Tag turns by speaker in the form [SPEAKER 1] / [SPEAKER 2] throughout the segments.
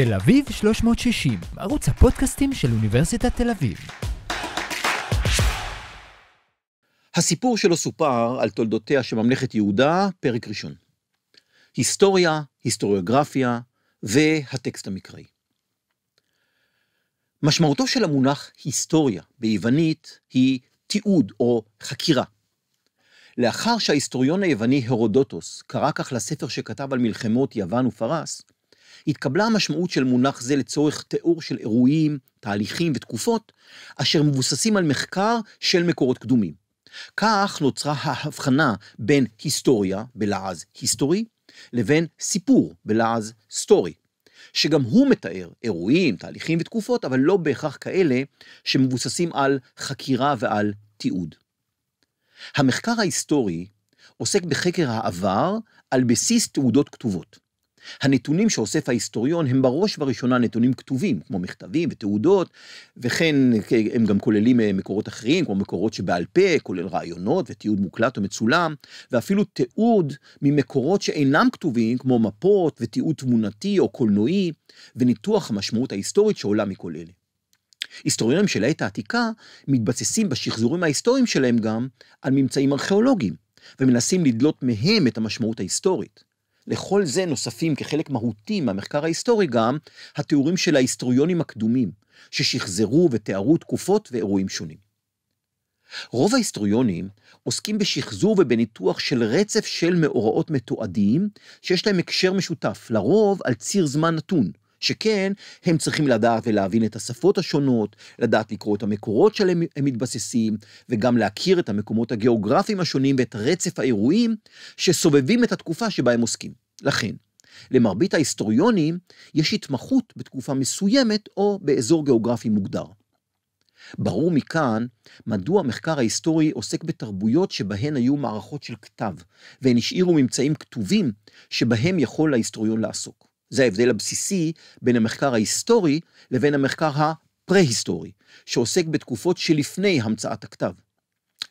[SPEAKER 1] תל אביב 360, ערוץ הפודקאסטים של אוניברסיטת תל אביב. הסיפור שלו סופר על תולדותיה של ממלכת יהודה, פרק ראשון. היסטוריה, היסטוריוגרפיה והטקסט המקראי. משמעותו של המונח היסטוריה ביוונית היא תיעוד או חקירה. לאחר שההיסטוריון היווני הרודוטוס קרא כך לספר שכתב על מלחמות יוון ופרס, התקבלה המשמעות של מונח זה לצורך תיאור של אירועים, תהליכים ותקופות, אשר מבוססים על מחקר של מקורות קדומים. כך נוצרה ההבחנה בין היסטוריה, בלעז היסטורי, לבין סיפור, בלעז סטורי, שגם הוא מתאר אירועים, תהליכים ותקופות, אבל לא בהכרח כאלה שמבוססים על חקירה ועל תיעוד. המחקר ההיסטורי עוסק בחקר העבר על בסיס תעודות כתובות. הנתונים שאוסף ההיסטוריון הם בראש ובראשונה נתונים כתובים, כמו מכתבים ותעודות, וכן כן, הם גם כוללים אה, מקורות אחרים, כמו מקורות שבעל פה, כולל רעיונות ותיעוד מוקלט או מצולם, ואפילו תיעוד ממקורות שאינם כתובים, כמו מפות ותיעוד תמונתי או קולנועי, וניתוח המשמעות ההיסטורית שעולה מכל אלה. היסטוריונים של העת העתיקה מתבססים בשחזורים ההיסטוריים שלהם גם על ממצאים ארכיאולוגיים, ומנסים לדלות מהם את המשמעות ההיסטורית. לכל זה נוספים כחלק מהותי מהמחקר ההיסטורי גם התיאורים של ההיסטוריונים הקדומים, ששחזרו ותיארו תקופות ואירועים שונים. רוב ההיסטוריונים עוסקים בשחזור ובניתוח של רצף של מאורעות מתועדים שיש להם הקשר משותף, לרוב על ציר זמן נתון, שכן, הם צריכים לדעת ולהבין את השפות השונות, לדעת לקרוא את המקורות שעליהם הם מתבססים, וגם להכיר את המקומות הגיאוגרפיים השונים ואת רצף האירועים שסובבים את התקופה שבה הם עוסקים. לכן, למרבית ההיסטוריונים יש התמחות בתקופה מסוימת או באזור גיאוגרפי מוגדר. ברור מכאן מדוע המחקר ההיסטורי עוסק בתרבויות שבהן היו מערכות של כתב, והן השאירו ממצאים כתובים שבהם יכול ההיסטוריון לעסוק. זה ההבדל הבסיסי בין המחקר ההיסטורי לבין המחקר הפרה-היסטורי, שעוסק בתקופות שלפני המצאת הכתב.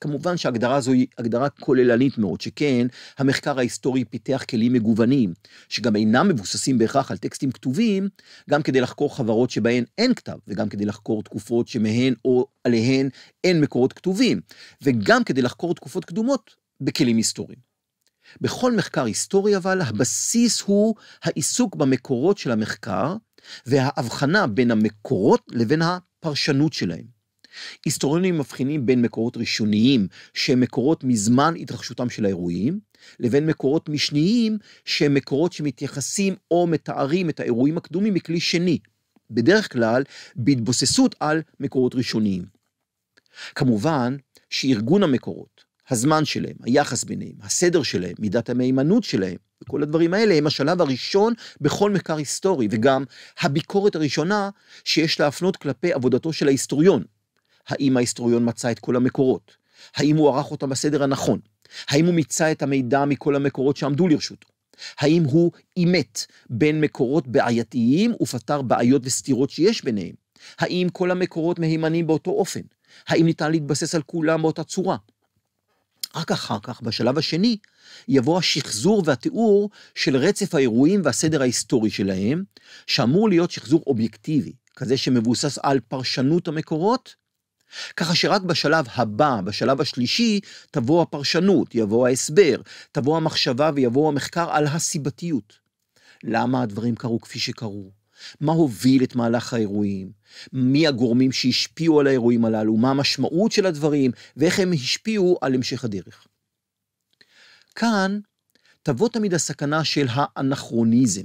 [SPEAKER 1] כמובן שההגדרה הזו היא הגדרה כוללנית מאוד, שכן המחקר ההיסטורי פיתח כלים מגוונים, שגם אינם מבוססים בהכרח על טקסטים כתובים, גם כדי לחקור חברות שבהן אין כתב, וגם כדי לחקור תקופות שמהן או עליהן אין מקורות כתובים, וגם כדי לחקור תקופות קדומות בכלים היסטוריים. בכל מחקר היסטורי אבל, mm-hmm. הבסיס הוא העיסוק במקורות של המחקר וההבחנה בין המקורות לבין הפרשנות שלהם. היסטוריונים מבחינים בין מקורות ראשוניים, שהם מקורות מזמן התרחשותם של האירועים, לבין מקורות משניים, שהם מקורות שמתייחסים או מתארים את האירועים הקדומים מכלי שני, בדרך כלל בהתבוססות על מקורות ראשוניים. כמובן שארגון המקורות הזמן שלהם, היחס ביניהם, הסדר שלהם, מידת המהימנות שלהם, וכל הדברים האלה הם השלב הראשון בכל מחקר היסטורי, וגם הביקורת הראשונה שיש להפנות כלפי עבודתו של ההיסטוריון. האם ההיסטוריון מצא את כל המקורות? האם הוא ערך אותם בסדר הנכון? האם הוא מיצה את המידע מכל המקורות שעמדו לרשותו? האם הוא אימת בין מקורות בעייתיים ופתר בעיות וסתירות שיש ביניהם? האם כל המקורות מהימנים באותו אופן? האם ניתן להתבסס על כולם באותה צורה? רק אחר כך, בשלב השני, יבוא השחזור והתיאור של רצף האירועים והסדר ההיסטורי שלהם, שאמור להיות שחזור אובייקטיבי, כזה שמבוסס על פרשנות המקורות, ככה שרק בשלב הבא, בשלב השלישי, תבוא הפרשנות, יבוא ההסבר, תבוא המחשבה ויבוא המחקר על הסיבתיות. למה הדברים קרו כפי שקרו? מה הוביל את מהלך האירועים, מי הגורמים שהשפיעו על האירועים הללו, מה המשמעות של הדברים, ואיך הם השפיעו על המשך הדרך. כאן תבוא תמיד הסכנה של האנכרוניזם.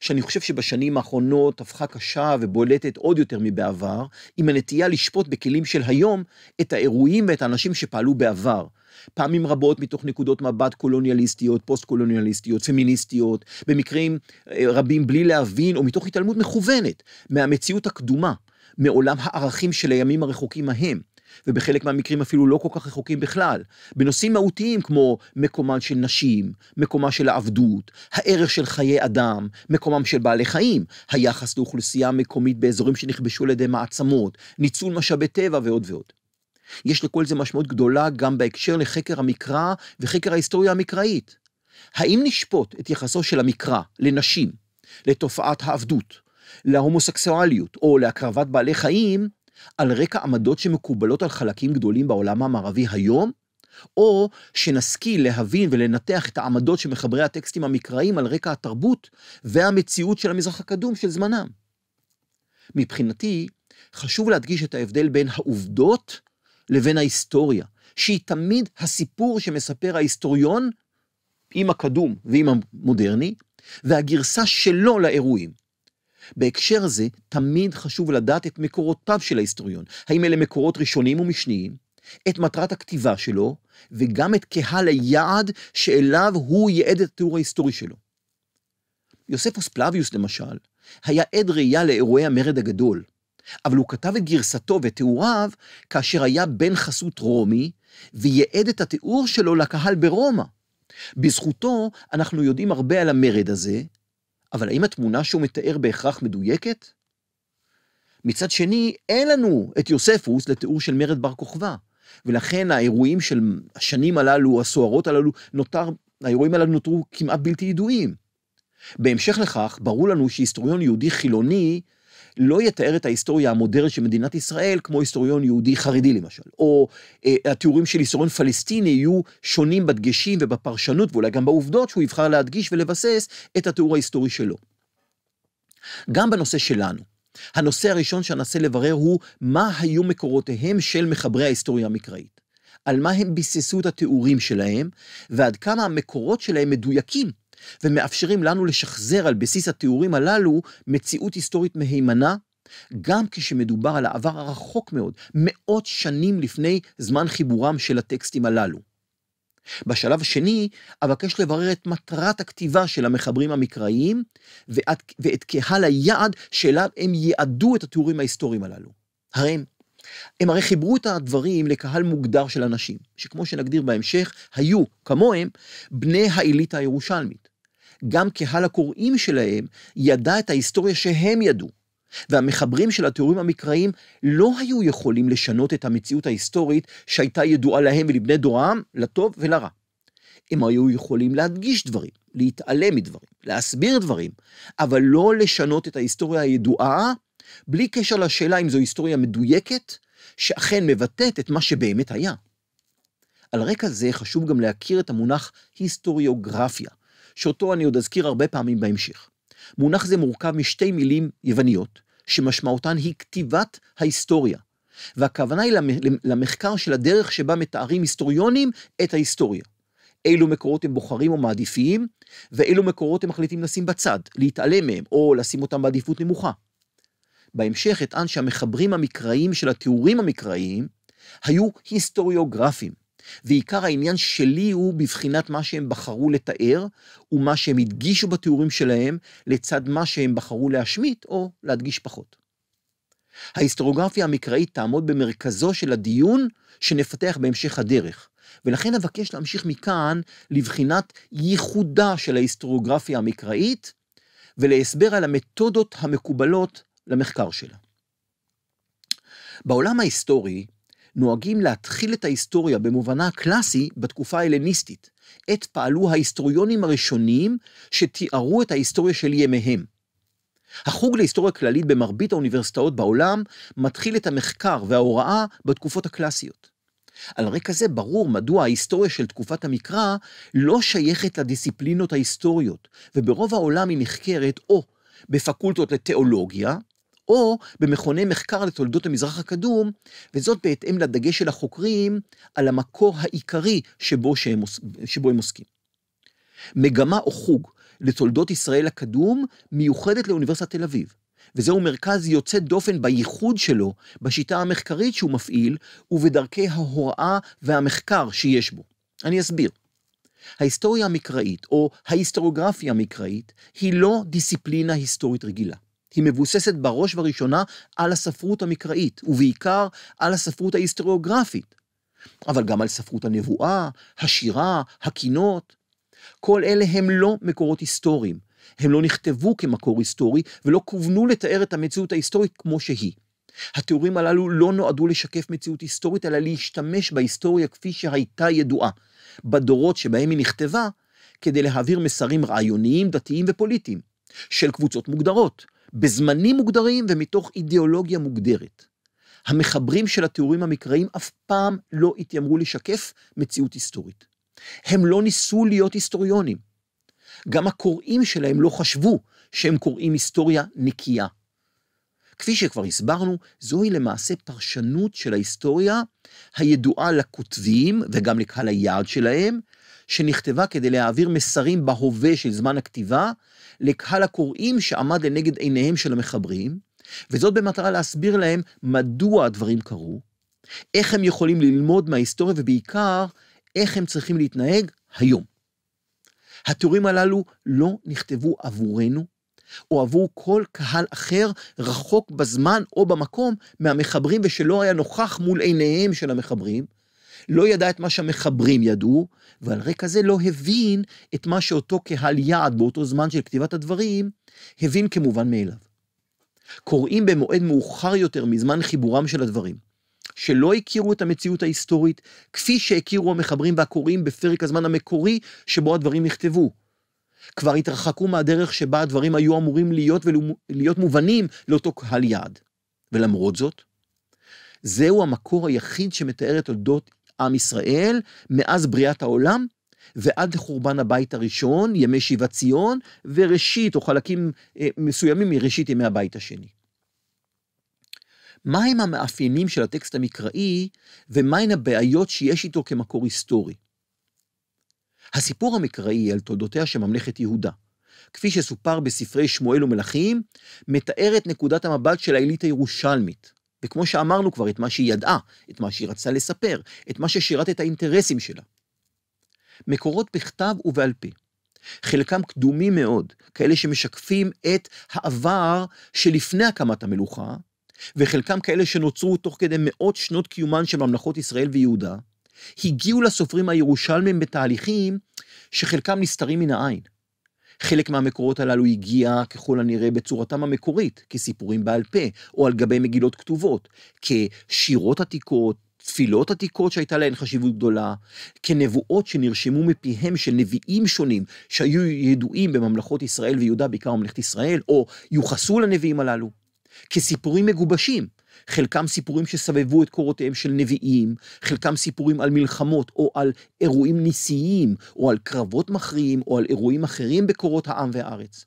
[SPEAKER 1] שאני חושב שבשנים האחרונות הפכה קשה ובולטת עוד יותר מבעבר, עם הנטייה לשפוט בכלים של היום את האירועים ואת האנשים שפעלו בעבר. פעמים רבות מתוך נקודות מבט קולוניאליסטיות, פוסט-קולוניאליסטיות, פמיניסטיות, במקרים אה, רבים בלי להבין או מתוך התעלמות מכוונת מהמציאות הקדומה, מעולם הערכים של הימים הרחוקים ההם. ובחלק מהמקרים אפילו לא כל כך רחוקים בכלל, בנושאים מהותיים כמו מקומן של נשים, מקומה של העבדות, הערך של חיי אדם, מקומם של בעלי חיים, היחס לאוכלוסייה המקומית באזורים שנכבשו על ידי מעצמות, ניצול משאבי טבע ועוד ועוד. יש לכל זה משמעות גדולה גם בהקשר לחקר המקרא וחקר ההיסטוריה המקראית. האם נשפוט את יחסו של המקרא לנשים, לתופעת העבדות, להומוסקסואליות או להקרבת בעלי חיים, על רקע עמדות שמקובלות על חלקים גדולים בעולם המערבי היום, או שנשכיל להבין ולנתח את העמדות שמחברי הטקסטים המקראיים על רקע התרבות והמציאות של המזרח הקדום של זמנם. מבחינתי, חשוב להדגיש את ההבדל בין העובדות לבין ההיסטוריה, שהיא תמיד הסיפור שמספר ההיסטוריון עם הקדום ועם המודרני, והגרסה שלו לאירועים. בהקשר זה, תמיד חשוב לדעת את מקורותיו של ההיסטוריון, האם אלה מקורות ראשונים ומשניים, את מטרת הכתיבה שלו, וגם את קהל היעד שאליו הוא ייעד את התיאור ההיסטורי שלו. יוספוס פלביוס, למשל, היה עד ראייה לאירועי המרד הגדול, אבל הוא כתב את גרסתו ותיאוריו כאשר היה בן חסות רומי, וייעד את התיאור שלו לקהל ברומא. בזכותו אנחנו יודעים הרבה על המרד הזה, אבל האם התמונה שהוא מתאר בהכרח מדויקת? מצד שני, אין לנו את יוספוס לתיאור של מרד בר כוכבא, ולכן האירועים של השנים הללו, הסוערות הללו, נותר, האירועים הללו נותרו כמעט בלתי ידועים. בהמשך לכך, ברור לנו שהיסטוריון יהודי חילוני לא יתאר את ההיסטוריה המודרנית של מדינת ישראל, כמו היסטוריון יהודי חרדי למשל, או אה, התיאורים של היסטוריון פלסטיני יהיו שונים בדגשים ובפרשנות, ואולי גם בעובדות שהוא יבחר להדגיש ולבסס את התיאור ההיסטורי שלו. גם בנושא שלנו, הנושא הראשון שאנסה לברר הוא מה היו מקורותיהם של מחברי ההיסטוריה המקראית, על מה הם ביססו את התיאורים שלהם, ועד כמה המקורות שלהם מדויקים ומאפשרים לנו לשחזר על בסיס התיאורים הללו מציאות היסטורית מהימנה, גם כשמדובר על העבר הרחוק מאוד, מאות שנים לפני זמן חיבורם של הטקסטים הללו. בשלב השני, אבקש לברר את מטרת הכתיבה של המחברים המקראיים ואת, ואת קהל היעד שאליו הם יעדו את התיאורים ההיסטוריים הללו. הרי הם, הם הרי חיברו את הדברים לקהל מוגדר של אנשים, שכמו שנגדיר בהמשך, היו, כמוהם, בני האליטה הירושלמית. גם קהל הקוראים שלהם ידע את ההיסטוריה שהם ידעו, והמחברים של התיאורים המקראיים לא היו יכולים לשנות את המציאות ההיסטורית שהייתה ידועה להם ולבני דורם, לטוב ולרע. הם היו יכולים להדגיש דברים, להתעלם מדברים, להסביר דברים, אבל לא לשנות את ההיסטוריה הידועה, בלי קשר לשאלה אם זו היסטוריה מדויקת, שאכן מבטאת את מה שבאמת היה. על רקע זה חשוב גם להכיר את המונח היסטוריוגרפיה, שאותו אני עוד אזכיר הרבה פעמים בהמשך. מונח זה מורכב משתי מילים יווניות, שמשמעותן היא כתיבת ההיסטוריה, והכוונה היא למחקר של הדרך שבה מתארים היסטוריונים את ההיסטוריה. אילו מקורות הם בוחרים או מעדיפים, ואילו מקורות הם מחליטים לשים בצד, להתעלם מהם, או לשים אותם בעדיפות נמוכה. בהמשך אטען שהמחברים המקראיים של התיאורים המקראיים היו היסטוריוגרפים. ועיקר העניין שלי הוא בבחינת מה שהם בחרו לתאר, ומה שהם הדגישו בתיאורים שלהם, לצד מה שהם בחרו להשמיט או להדגיש פחות. ההיסטוריוגרפיה המקראית תעמוד במרכזו של הדיון שנפתח בהמשך הדרך, ולכן אבקש להמשיך מכאן לבחינת ייחודה של ההיסטוריוגרפיה המקראית, ולהסבר על המתודות המקובלות למחקר שלה. בעולם ההיסטורי, נוהגים להתחיל את ההיסטוריה במובנה הקלאסי בתקופה ההלניסטית. עת פעלו ההיסטוריונים הראשונים שתיארו את ההיסטוריה של ימיהם. החוג להיסטוריה כללית במרבית האוניברסיטאות בעולם מתחיל את המחקר וההוראה בתקופות הקלאסיות. על רקע זה ברור מדוע ההיסטוריה של תקופת המקרא לא שייכת לדיסציפלינות ההיסטוריות, וברוב העולם היא נחקרת או בפקולטות לתיאולוגיה, או במכוני מחקר לתולדות המזרח הקדום, וזאת בהתאם לדגש של החוקרים על המקור העיקרי שבו, שהם, שבו הם עוסקים. מגמה או חוג לתולדות ישראל הקדום מיוחדת לאוניברסיטת תל אביב, וזהו מרכז יוצא דופן בייחוד שלו, בשיטה המחקרית שהוא מפעיל, ובדרכי ההוראה והמחקר שיש בו. אני אסביר. ההיסטוריה המקראית, או ההיסטוריוגרפיה המקראית, היא לא דיסציפלינה היסטורית רגילה. היא מבוססת בראש ובראשונה על הספרות המקראית, ובעיקר על הספרות ההיסטוריוגרפית, אבל גם על ספרות הנבואה, השירה, הקינות. כל אלה הם לא מקורות היסטוריים. הם לא נכתבו כמקור היסטורי ולא כוונו לתאר את המציאות ההיסטורית כמו שהיא. התיאורים הללו לא נועדו לשקף מציאות היסטורית, אלא להשתמש בהיסטוריה כפי שהייתה ידועה, בדורות שבהם היא נכתבה, כדי להעביר מסרים רעיוניים, דתיים ופוליטיים, של קבוצות מוגדרות, בזמנים מוגדרים ומתוך אידיאולוגיה מוגדרת. המחברים של התיאורים המקראיים אף פעם לא התיימרו לשקף מציאות היסטורית. הם לא ניסו להיות היסטוריונים. גם הקוראים שלהם לא חשבו שהם קוראים היסטוריה נקייה. כפי שכבר הסברנו, זוהי למעשה פרשנות של ההיסטוריה הידועה לכותבים וגם לקהל היעד שלהם, שנכתבה כדי להעביר מסרים בהווה של זמן הכתיבה לקהל הקוראים שעמד לנגד עיניהם של המחברים, וזאת במטרה להסביר להם מדוע הדברים קרו, איך הם יכולים ללמוד מההיסטוריה ובעיקר, איך הם צריכים להתנהג היום. התיאורים הללו לא נכתבו עבורנו או עבור כל קהל אחר רחוק בזמן או במקום מהמחברים ושלא היה נוכח מול עיניהם של המחברים, לא ידע את מה שהמחברים ידעו, ועל רקע זה לא הבין את מה שאותו קהל יעד באותו זמן של כתיבת הדברים, הבין כמובן מאליו. קוראים במועד מאוחר יותר מזמן חיבורם של הדברים, שלא הכירו את המציאות ההיסטורית, כפי שהכירו המחברים והקוראים בפרק הזמן המקורי שבו הדברים נכתבו. כבר התרחקו מהדרך שבה הדברים היו אמורים להיות ולהיות מובנים לאותו קהל יעד. ולמרות זאת, זהו המקור היחיד שמתאר את תולדות עם ישראל מאז בריאת העולם ועד חורבן הבית הראשון, ימי שיבת ציון, וראשית, או חלקים אה, מסוימים מראשית ימי הבית השני. מהם המאפיינים של הטקסט המקראי, ומהן הבעיות שיש איתו כמקור היסטורי? הסיפור המקראי על תולדותיה של ממלכת יהודה, כפי שסופר בספרי שמואל ומלכים, מתאר את נקודת המבט של העילית הירושלמית, וכמו שאמרנו כבר, את מה שהיא ידעה, את מה שהיא רצתה לספר, את מה ששירת את האינטרסים שלה. מקורות בכתב ובעל פה. חלקם קדומים מאוד, כאלה שמשקפים את העבר שלפני הקמת המלוכה, וחלקם כאלה שנוצרו תוך כדי מאות שנות קיומן של ממלכות ישראל ויהודה, הגיעו לסופרים הירושלמים בתהליכים שחלקם נסתרים מן העין. חלק מהמקורות הללו הגיע, ככל הנראה, בצורתם המקורית, כסיפורים בעל פה, או על גבי מגילות כתובות, כשירות עתיקות, תפילות עתיקות שהייתה להן חשיבות גדולה, כנבואות שנרשמו מפיהם של נביאים שונים שהיו ידועים בממלכות ישראל ויהודה, בעיקר ממלכת ישראל, או יוחסו לנביאים הללו, כסיפורים מגובשים חלקם סיפורים שסבבו את קורותיהם של נביאים, חלקם סיפורים על מלחמות, או על אירועים ניסיים, או על קרבות מכריעים, או על אירועים אחרים בקורות העם והארץ.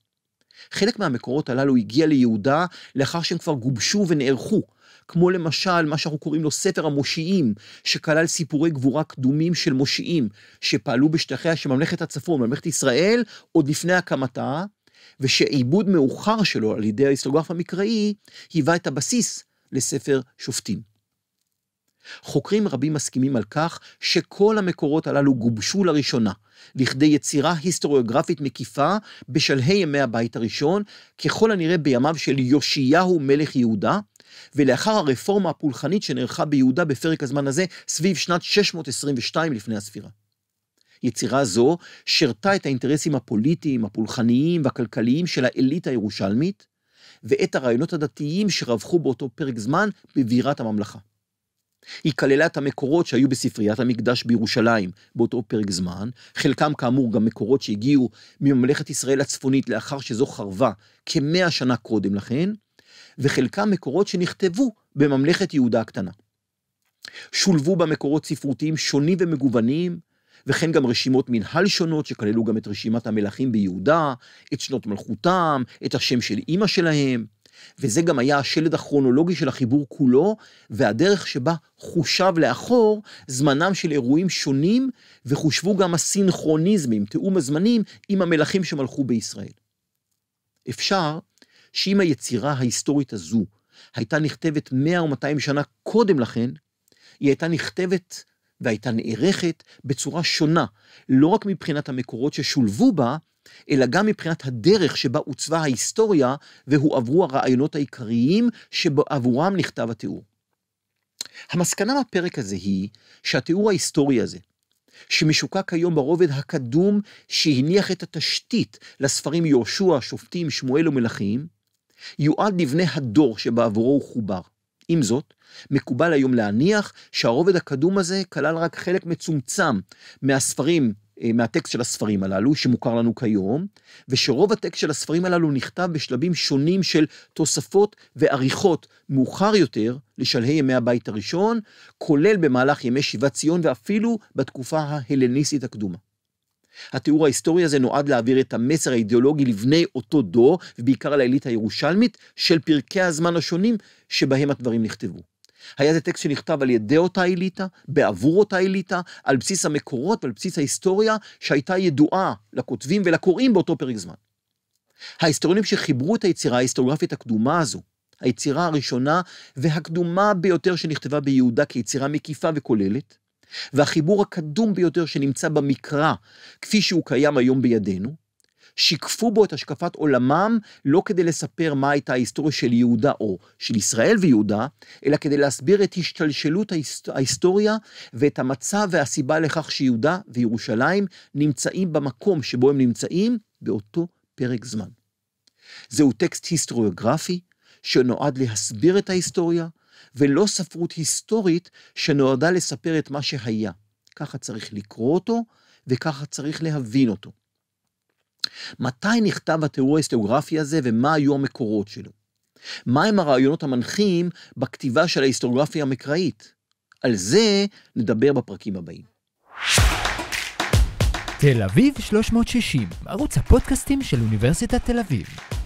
[SPEAKER 1] חלק מהמקורות הללו הגיע ליהודה לאחר שהם כבר גובשו ונערכו, כמו למשל מה שאנחנו קוראים לו ספר המושיעים, שכלל סיפורי גבורה קדומים של מושיעים, שפעלו בשטחיה של ממלכת הצפון, ממלכת ישראל, עוד לפני הקמתה, ושעיבוד מאוחר שלו על ידי ההיסטוגרף המקראי, היווה את הבסיס לספר שופטים. חוקרים רבים מסכימים על כך שכל המקורות הללו גובשו לראשונה, לכדי יצירה היסטוריוגרפית מקיפה בשלהי ימי הבית הראשון, ככל הנראה בימיו של יאשיהו מלך יהודה, ולאחר הרפורמה הפולחנית שנערכה ביהודה בפרק הזמן הזה, סביב שנת 622 לפני הספירה. יצירה זו שירתה את האינטרסים הפוליטיים, הפולחניים והכלכליים של האליטה הירושלמית, ואת הרעיונות הדתיים שרווחו באותו פרק זמן בבירת הממלכה. היא כללה את המקורות שהיו בספריית המקדש בירושלים באותו פרק זמן, חלקם כאמור גם מקורות שהגיעו מממלכת ישראל הצפונית לאחר שזו חרבה כמאה שנה קודם לכן, וחלקם מקורות שנכתבו בממלכת יהודה הקטנה. שולבו במקורות ספרותיים שונים ומגוונים, וכן גם רשימות מנהל שונות, שכללו גם את רשימת המלכים ביהודה, את שנות מלכותם, את השם של אימא שלהם. וזה גם היה השלד הכרונולוגי של החיבור כולו, והדרך שבה חושב לאחור זמנם של אירועים שונים, וחושבו גם הסינכרוניזמים, תיאום הזמנים, עם המלכים שמלכו בישראל. אפשר שאם היצירה ההיסטורית הזו הייתה נכתבת 100 או 200 שנה קודם לכן, היא הייתה נכתבת והייתה נערכת בצורה שונה, לא רק מבחינת המקורות ששולבו בה, אלא גם מבחינת הדרך שבה עוצבה ההיסטוריה והועברו הרעיונות העיקריים שעבורם נכתב התיאור. המסקנה בפרק הזה היא שהתיאור ההיסטורי הזה, שמשוקק היום ברובד הקדום שהניח את התשתית לספרים יהושע, שופטים, שמואל ומלכים, יועד לבני הדור שבעבורו הוא חובר. עם זאת, מקובל היום להניח שהרובד הקדום הזה כלל רק חלק מצומצם מהספרים, אה, מהטקסט של הספרים הללו, שמוכר לנו כיום, ושרוב הטקסט של הספרים הללו נכתב בשלבים שונים של תוספות ועריכות מאוחר יותר לשלהי ימי הבית הראשון, כולל במהלך ימי שיבת ציון ואפילו בתקופה ההלניסטית הקדומה. התיאור ההיסטורי הזה נועד להעביר את המסר האידיאולוגי לבני אותו דור, ובעיקר לאליטה הירושלמית, של פרקי הזמן השונים שבהם הדברים נכתבו. היה זה טקסט שנכתב על ידי אותה אליטה, בעבור אותה אליטה, על בסיס המקורות ועל בסיס ההיסטוריה שהייתה ידועה לכותבים ולקוראים באותו פרק זמן. ההיסטוריונים שחיברו את היצירה ההיסטוריוגרפית הקדומה הזו, היצירה הראשונה והקדומה ביותר שנכתבה ביהודה כיצירה מקיפה וכוללת, והחיבור הקדום ביותר שנמצא במקרא, כפי שהוא קיים היום בידינו, שיקפו בו את השקפת עולמם, לא כדי לספר מה הייתה ההיסטוריה של יהודה או של ישראל ויהודה, אלא כדי להסביר את השתלשלות ההיסטוריה ואת המצב והסיבה לכך שיהודה וירושלים נמצאים במקום שבו הם נמצאים באותו פרק זמן. זהו טקסט היסטוריוגרפי שנועד להסביר את ההיסטוריה, ולא ספרות היסטורית שנועדה לספר את מה שהיה. ככה צריך לקרוא אותו, וככה צריך להבין אותו. מתי נכתב התיאור ההיסטוריוגרפי הזה ומה היו המקורות שלו? מהם הרעיונות המנחים בכתיבה של ההיסטוריוגרפיה המקראית? על זה נדבר בפרקים הבאים. תל אביב 360, ערוץ הפודקאסטים של אוניברסיטת תל אביב.